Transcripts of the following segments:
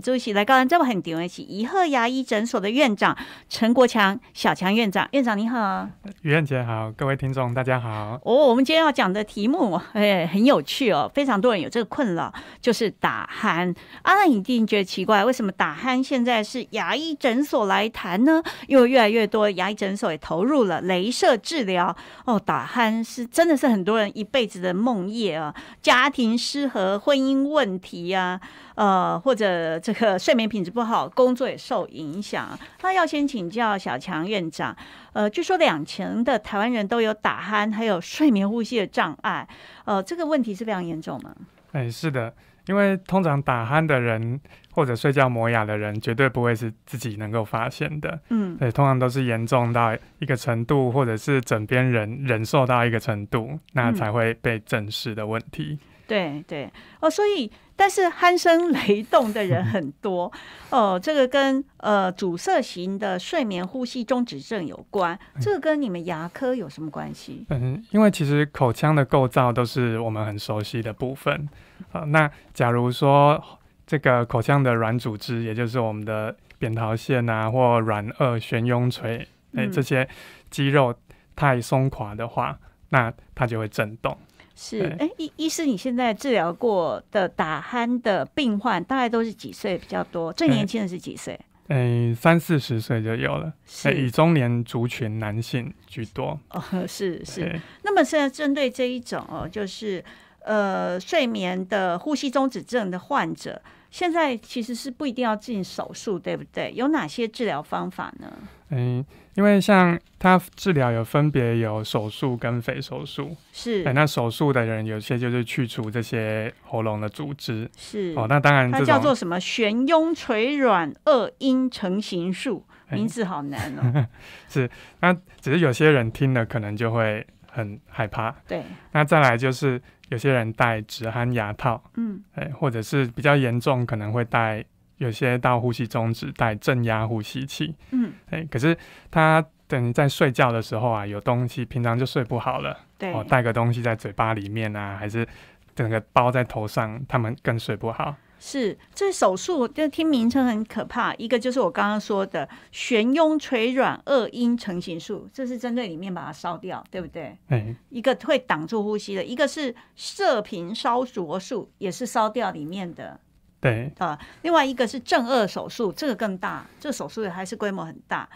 主起来，高安这么很狄文起，怡和牙医诊所的院长陈国强，小强院长，院长你好，于燕姐好，各位听众大家好。哦，我们今天要讲的题目，哎，很有趣哦，非常多人有这个困扰，就是打鼾。阿兰一定觉得奇怪，为什么打鼾现在是牙医诊所来谈呢？因为越来越多牙医诊所也投入了镭射治疗。哦，打鼾是真的是很多人一辈子的梦魇啊，家庭失和、婚姻问题啊。呃，或者这个睡眠品质不好，工作也受影响。那要先请教小强院长。呃，据说两成的台湾人都有打鼾，还有睡眠呼吸的障碍。呃，这个问题是非常严重吗？哎，是的，因为通常打鼾的人或者睡觉磨牙的人，绝对不会是自己能够发现的。嗯，对，通常都是严重到一个程度，或者是枕边人忍受到一个程度，那才会被正视的问题。对对，哦，所以。但是鼾声雷动的人很多，哦，这个跟呃阻塞型的睡眠呼吸中止症有关，这个跟你们牙科有什么关系？嗯，因为其实口腔的构造都是我们很熟悉的部分，啊，那假如说这个口腔的软组织，也就是我们的扁桃腺啊或软腭悬雍垂，哎，这些肌肉太松垮的话，那它就会震动。是，哎，医医师，你现在治疗过的打鼾的病患，大概都是几岁比较多？最年轻的是几岁？嗯，三四十岁就有了，是、以中年族群男性居多。哦，是是。那么现在针对这一种哦，就是呃睡眠的呼吸中止症的患者。现在其实是不一定要进行手术，对不对？有哪些治疗方法呢？嗯，因为像它治疗有分别有手术跟非手术，是。哎，那手术的人有些就是去除这些喉咙的组织，是。哦，那当然，它叫做什么悬雍垂软二阴成形术，名字好难哦。是，那只是有些人听了可能就会很害怕。对。那再来就是。有些人戴止鼾牙套，嗯，哎，或者是比较严重，可能会戴，有些到呼吸中止戴正压呼吸器，嗯，哎，可是他等在睡觉的时候啊，有东西，平常就睡不好了，对，哦，带个东西在嘴巴里面啊，还是整个包在头上，他们更睡不好。是，这手术就听名称很可怕。一个就是我刚刚说的悬雍垂软二音成型术，这是针对里面把它烧掉，对不对？哎，一个会挡住呼吸的，一个是射频烧灼术，也是烧掉里面的。对啊，另外一个是正颚手术，这个更大，这手术还是规模很大。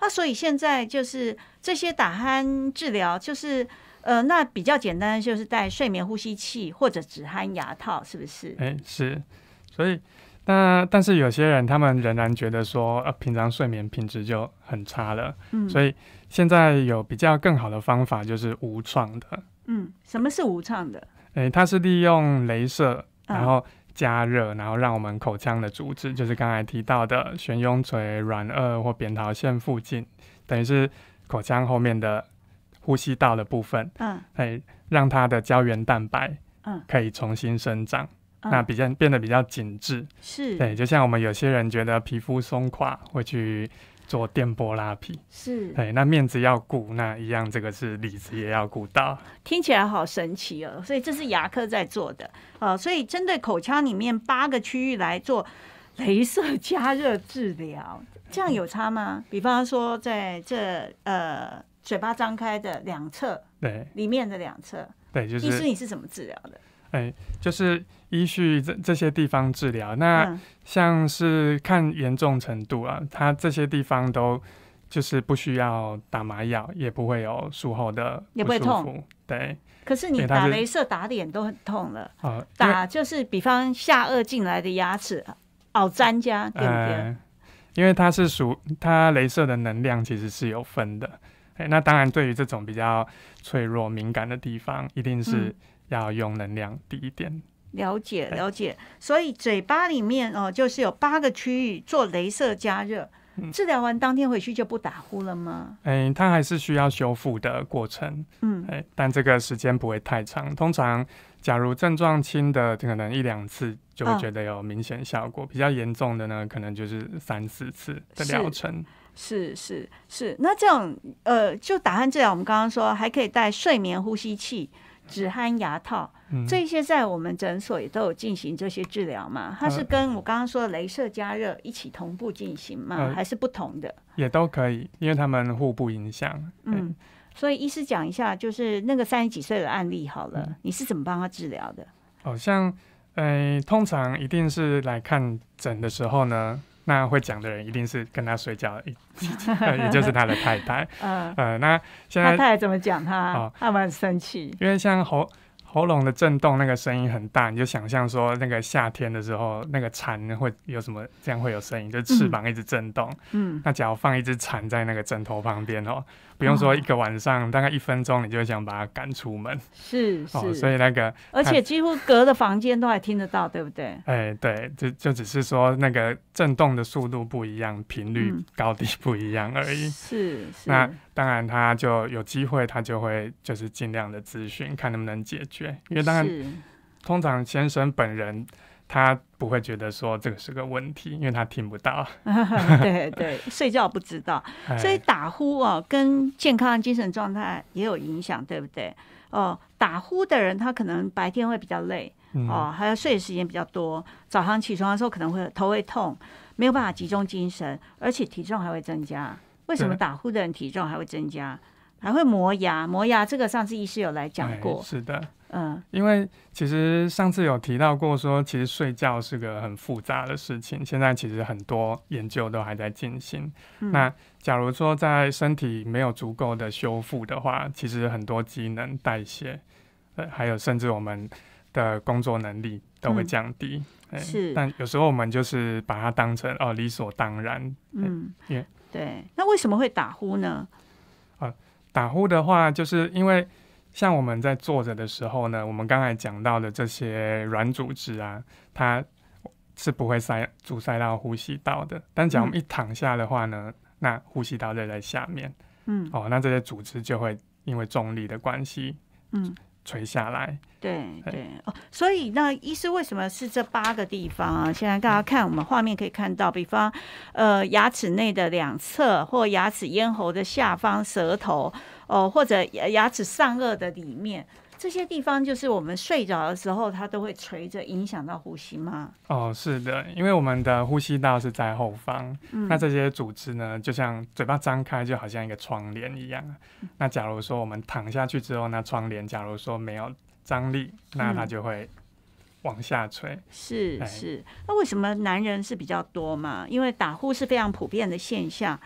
啊，所以现在就是这些打鼾治疗，就是呃，那比较简单的就是戴睡眠呼吸器或者止鼾牙套，是不是？哎，是。所以，那但是有些人他们仍然觉得说，呃，平常睡眠品质就很差了。嗯，所以现在有比较更好的方法，就是无创的。嗯，什么是无创的？诶，它是利用镭射，然后加热，然后让我们口腔的组织，就是刚才提到的悬雍垂、软腭或扁桃腺附近，等于是口腔后面的呼吸道的部分。嗯，哎，让它的胶原蛋白，嗯，可以重新生长。那比较变得比较紧致，是对，就像我们有些人觉得皮肤松垮，会去做电波拉皮，是对。那面子要顾，那一样这个是里子也要顾到。听起来好神奇哦，所以这是牙科在做的，呃，所以针对口腔里面八个区域来做，镭射加热治疗，这样有差吗？比方说在这呃嘴巴张开的两侧，对，里面的两侧，对，就是医生你是怎么治疗的？哎，就是。依序这这些地方治疗，那像是看严重程度啊，它这些地方都就是不需要打麻药，也不会有术后的也不会痛。对，可是你打镭射打脸都很痛了，打就是比方下颚进来的牙齿，咬粘加，对不对？因为它是属它镭射的能量其实是有分的，哎，那当然对于这种比较脆弱敏感的地方，一定是要用能量低一点。了解了解，所以嘴巴里面哦，就是有八个区域做镭射加热，治疗完当天回去就不打呼了吗？哎，它还是需要修复的过程，嗯，哎，但这个时间不会太长。通常，假如症状轻的，可能一两次就会觉得有明显效果；比较严重的呢，可能就是三四次的疗程。是是是，那这种呃，就打鼾治疗，我们刚刚说还可以带睡眠呼吸器。止鼾牙套，这些在我们诊所也都有进行这些治疗嘛？它是跟我刚刚说的镭射加热一起同步进行嘛？还是不同的？也都可以，因为他们互不影响。嗯，所以医师讲一下，就是那个三十几岁的案例好了，你是怎么帮他治疗的？哦，像呃，通常一定是来看诊的时候呢。那会讲的人一定是跟他睡觉，也就是他的太太。嗯，呃，那现在太太怎么讲他？哦，他很生气，因为像喉喉咙的震动，那个声音很大，你就想象说，那个夏天的时候，那个蝉会有什么这样会有声音，就是翅膀一直震动。嗯，那假如放一只蝉在那个枕头旁边哦。不用说，一个晚上大概一分钟，你就想把它赶出门，是是，所以那个，而且几乎隔的房间都还听得到，对不对？哎，对，就就只是说那个震动的速度不一样，频率高低不一样而已。是，那当然他就有机会，他就会就是尽量的咨询，看能不能解决。因为当然，通常先生本人。他不会觉得说这个是个问题，因为他听不到。对对，睡觉不知道，所以打呼啊，跟健康精神状态也有影响，对不对？哦，打呼的人他可能白天会比较累哦，还有睡的时间比较多，早上起床的时候可能会头会痛，没有办法集中精神，而且体重还会增加。为什么打呼的人体重还会增加？还会磨牙，磨牙这个上次医师有来讲过。是的。嗯，因为其实上次有提到过，说其实睡觉是个很复杂的事情。现在其实很多研究都还在进行。那假如说在身体没有足够的修复的话，其实很多机能代谢，呃，还有甚至我们的工作能力都会降低。是。但有时候我们就是把它当成哦理所当然。嗯。也对。那为什么会打呼呢？啊，打呼的话，就是因为。像我们在坐着的时候呢，我们刚才讲到的这些软组织啊，它是不会塞阻塞到呼吸道的。但假如我们一躺下的话呢，那呼吸道就在下面，嗯，哦，那这些组织就会因为重力的关系，嗯。垂下来，对对哦，所以那医师为什么是这八个地方啊？现在大家看我们画面可以看到，比方呃牙齿内的两侧，或牙齿咽喉的下方、舌头哦，或者牙齿上颚的里面。这些地方就是我们睡着的时候，它都会垂着，影响到呼吸吗？哦，是的，因为我们的呼吸道是在后方，那这些组织呢，就像嘴巴张开，就好像一个窗帘一样。那假如说我们躺下去之后，那窗帘假如说没有张力，那它就会。往下吹是是，那为什么男人是比较多嘛？因为打呼是非常普遍的现象，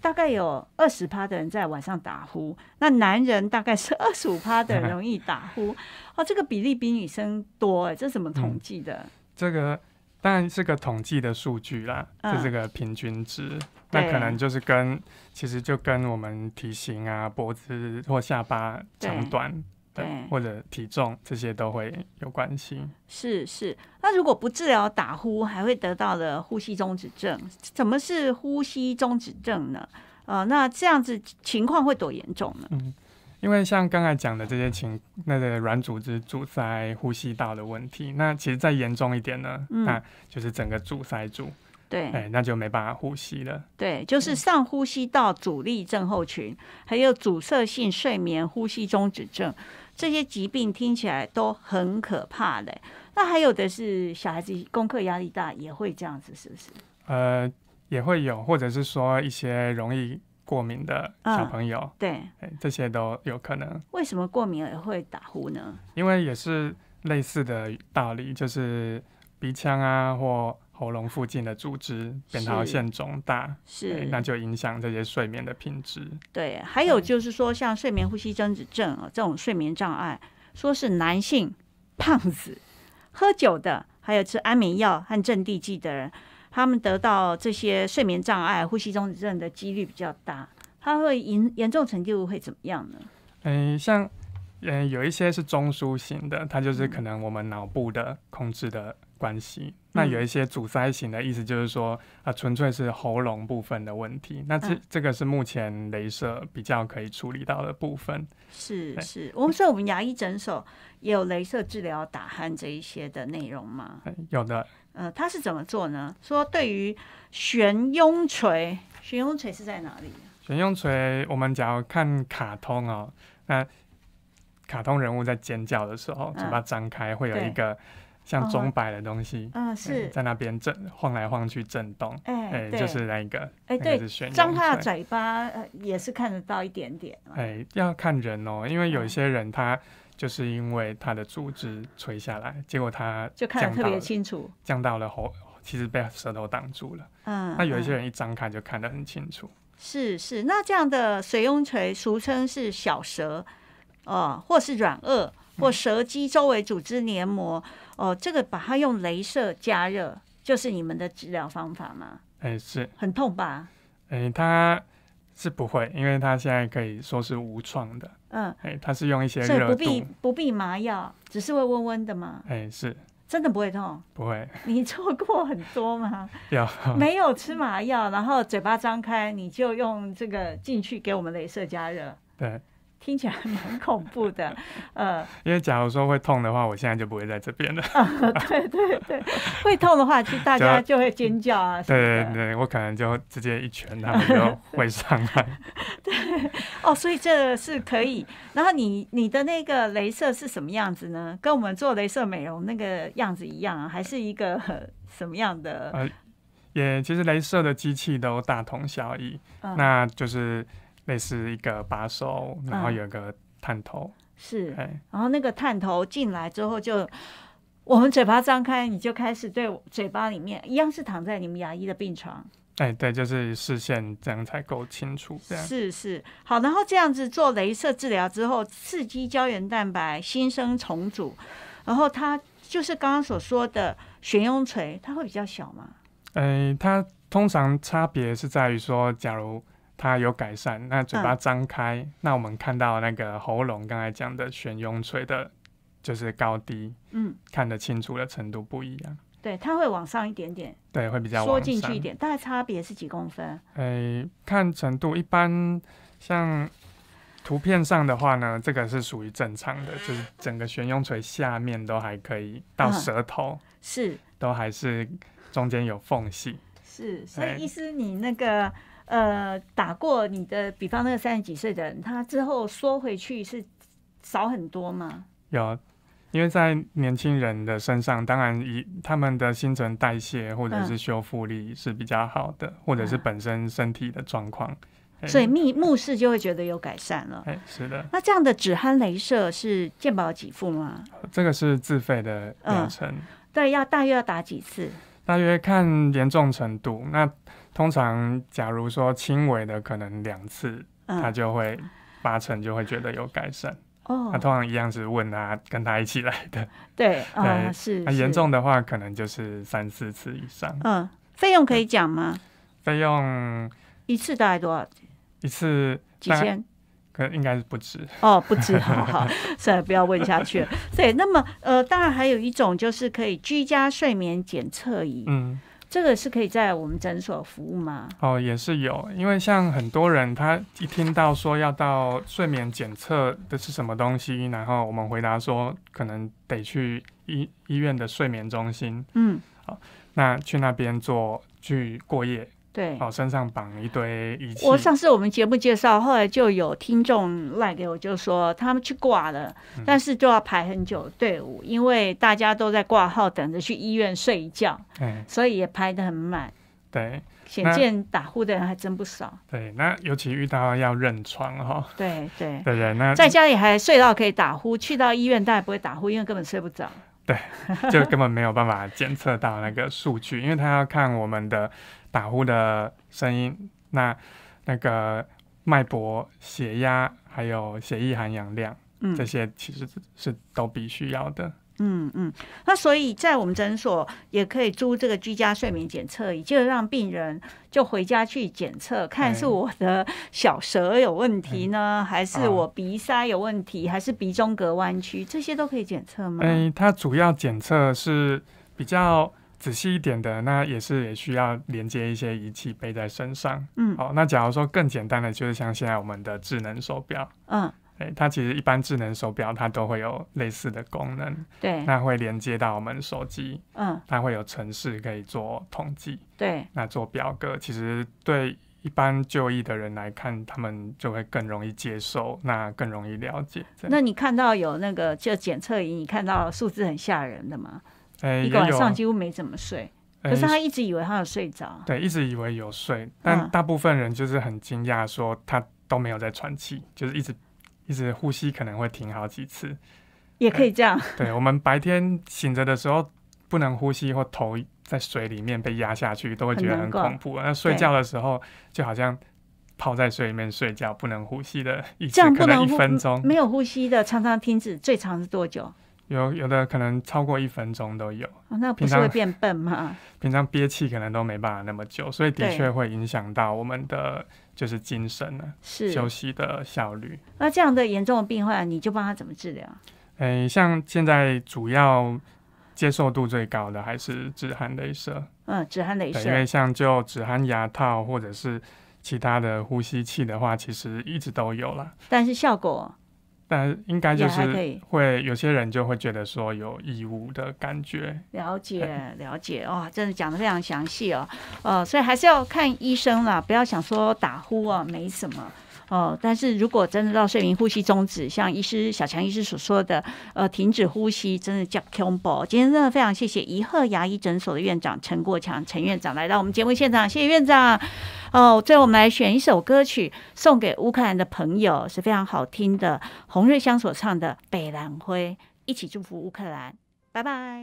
大概有二十趴的人在晚上打呼，那男人大概是 二十五趴的人容易打呼，哦，这个比例比女生多，这怎么统计的？这个当然是个统计的数据啦，是这个平均值，那可能就是跟其实就跟我们体型啊、脖子或下巴长短。对，或者体重这些都会有关系。是是，那如果不治疗打呼，还会得到的呼吸中止症。什么是呼吸中止症呢？呃，那这样子情况会多严重呢？嗯，因为像刚才讲的这些情，那个软组织阻塞呼吸道的问题，那其实再严重一点呢，那就是整个阻塞住。对，哎，那就没办法呼吸了。对，就是上呼吸道阻力症候群，还有阻塞性睡眠呼吸中止症，这些疾病听起来都很可怕的。那还有的是小孩子功课压力大也会这样子，是不是？呃，也会有，或者是说一些容易过敏的小朋友，对，这些都有可能。为什么过敏也会打呼呢？因为也是类似的道理，就是鼻腔啊或。喉咙附近的组织扁桃腺肿大，是那就影响这些睡眠的品质。对，还有就是说，像睡眠呼吸终止症啊这种睡眠障碍，说是男性、胖子、喝酒的，还有吃安眠药和镇定剂的人，他们得到这些睡眠障碍、呼吸中止症的几率比较大。它会严严重程度会怎么样呢？嗯，像嗯有一些是中枢型的，它就是可能我们脑部的控制的。关系，那有一些阻塞型的意思，就是说啊，纯粹是喉咙部分的问题。那这这个是目前镭射比较可以处理到的部分。是是，我们所以我们牙医诊所也有镭射治疗打鼾这一些的内容吗？有的。呃，他是怎么做呢？说对于悬雍垂，悬雍垂是在哪里？悬雍垂，我们只要看卡通哦，那卡通人物在尖叫的时候，嘴巴张开会有一个。像钟摆的东西，嗯，是在那边震，晃来晃去，震动，哎，就是那个，哎，对，张大嘴巴，呃，也是看得到一点点，哎，要看人哦，因为有一些人他就是因为他的组织垂下来，结果他就看得特别清楚，降到了喉，其实被舌头挡住了，嗯，那有一些人一张开就看得很清楚，是是，那这样的水庸锤俗称是小舌，哦，或是软腭。或舌肌周围组织黏膜，哦，这个把它用镭射加热，就是你们的治疗方法吗？哎，是，很痛吧？哎，它是不会，因为它现在可以说是无创的。嗯，哎，它是用一些，所以不必不必麻药，只是会温温的嘛。哎，是真的不会痛，不会。你做过很多吗？有，没有吃麻药，然后嘴巴张开，你就用这个进去给我们镭射加热。对。听起来蛮恐怖的，呃，因为假如说会痛的话，我现在就不会在这边了。对对对，会痛的话，就大家就会尖叫啊。对对对，我可能就直接一拳，他们就会上来。对，哦，所以这是可以。然后你你的那个镭射是什么样子呢？跟我们做镭射美容那个样子一样，啊，还是一个什么样的？呃，也其实镭射的机器都大同小异，那就是。类似一个把手，然后有一个探头，是，然后那个探头进来之后，就我们嘴巴张开，你就开始对嘴巴里面一样是躺在你们牙医的病床，哎，对，就是视线这样才够清楚，这样是是好，然后这样子做镭射治疗之后，刺激胶原蛋白新生重组，然后它就是刚刚所说的悬拥锤，它会比较小吗？哎，它通常差别是在于说，假如。它有改善，那嘴巴张开，那我们看到那个喉咙，刚才讲的悬雍垂的，就是高低，嗯，看得清楚的程度不一样。对，它会往上一点点。对，会比较缩进去一点，大概差别是几公分。哎，看程度，一般像图片上的话呢，这个是属于正常的，就是整个悬雍垂下面都还可以到舌头，是，都还是中间有缝隙。是，所以医师，你那个。呃，打过你的，比方那个三十几岁的人，他之后缩回去是少很多吗？有，因为在年轻人的身上，当然以他们的新陈代谢或者是修复力是比较好的，或者是本身身体的状况，所以密目视就会觉得有改善了。哎，是的。那这样的止鼾镭射是健保给付吗？这个是自费的疗程。对，要大约要打几次？大约看严重程度。那。通常，假如说轻微的，可能两次，他就会八成就会觉得有改善。哦，那通常一样是问他跟他一起来的。对，嗯、是。那严重的话，可能就是三四次以上。嗯，费用可以讲吗？费用一次大概多少？一次几千？可应该是不止。哦，不止，好好，算了，不要问下去。对，那么呃，当然还有一种就是可以居家睡眠检测仪。嗯。这个是可以在我们诊所服务吗？哦，也是有，因为像很多人他一听到说要到睡眠检测的是什么东西，然后我们回答说可能得去医医院的睡眠中心。嗯，好，那去那边做去过夜。对，好，身上绑一堆仪器。我上次我们节目介绍，后来就有听众赖给我，就说他们去挂了，但是就要排很久队伍，因为大家都在挂号，等着去医院睡一觉，嗯，所以也排得很满。对，显见打呼的人还真不少。对，那尤其遇到要认床哈，对对的人那在家里还睡到可以打呼，去到医院大概不会打呼，因为根本睡不着。对，就根本没有办法检测到那个数据，因为他要看我们的打呼的声音，那那个脉搏、血压还有血液含氧量，这些其实是都必须要的。嗯嗯，那所以在我们诊所也可以租这个居家睡眠检测，仪，就让病人就回家去检测，看是我的小舌有问题呢，还是我鼻塞有问题，还是鼻中隔弯曲，这些都可以检测吗？嗯，它主要检测是比较仔细一点的，那也是也需要连接一些仪器背在身上。嗯，好，那假如说更简单的，就是像现在我们的智能手表，嗯。哎，它其实一般智能手表它都会有类似的功能，对，那会连接到我们手机，嗯，它会有程式可以做统计，对，那做表格，其实对一般就医的人来看，他们就会更容易接受，那更容易了解。那你看到有那个就检测仪，你看到数字很吓人的吗？哎，一个晚上几乎没怎么睡，可是他一直以为他有睡着，对，一直以为有睡，但大部分人就是很惊讶，说他都没有在喘气，就是一直。一直呼吸可能会停好几次，也可以这样。对我们白天醒着的时候不能呼吸，或头在水里面被压下去，都会觉得很恐怖。那睡觉的时候就好像泡在水里面睡觉，不能呼吸的一，这样不能一分钟没有呼吸的，常常停止，最长是多久？有有的可能超过一分钟都有，那不是会变笨吗？平常憋气可能都没办法那么久，所以的确会影响到我们的就是精神呢，休息的效率。那这样的严重的病患，你就帮他怎么治疗？诶，像现在主要接受度最高的还是止鼾镭射。嗯，止鼾镭射，因为像就止鼾牙套或者是其他的呼吸器的话，其实一直都有了，但是效果。但应该就是会有些人就会觉得说有异物的感觉，了解了解哦，真的讲的非常详细哦，呃，所以还是要看医生啦，不要想说打呼啊没什么。哦，但是如果真的到睡眠呼吸终止，像医师小强医师所说的，呃，停止呼吸，真的叫 Kumb。今天真的非常谢谢怡和牙医诊所的院长陈国强，陈院长来到我们节目现场，谢谢院长。哦，最后我们来选一首歌曲送给乌克兰的朋友，是非常好听的洪瑞香所唱的《北兰灰》，一起祝福乌克兰，拜拜。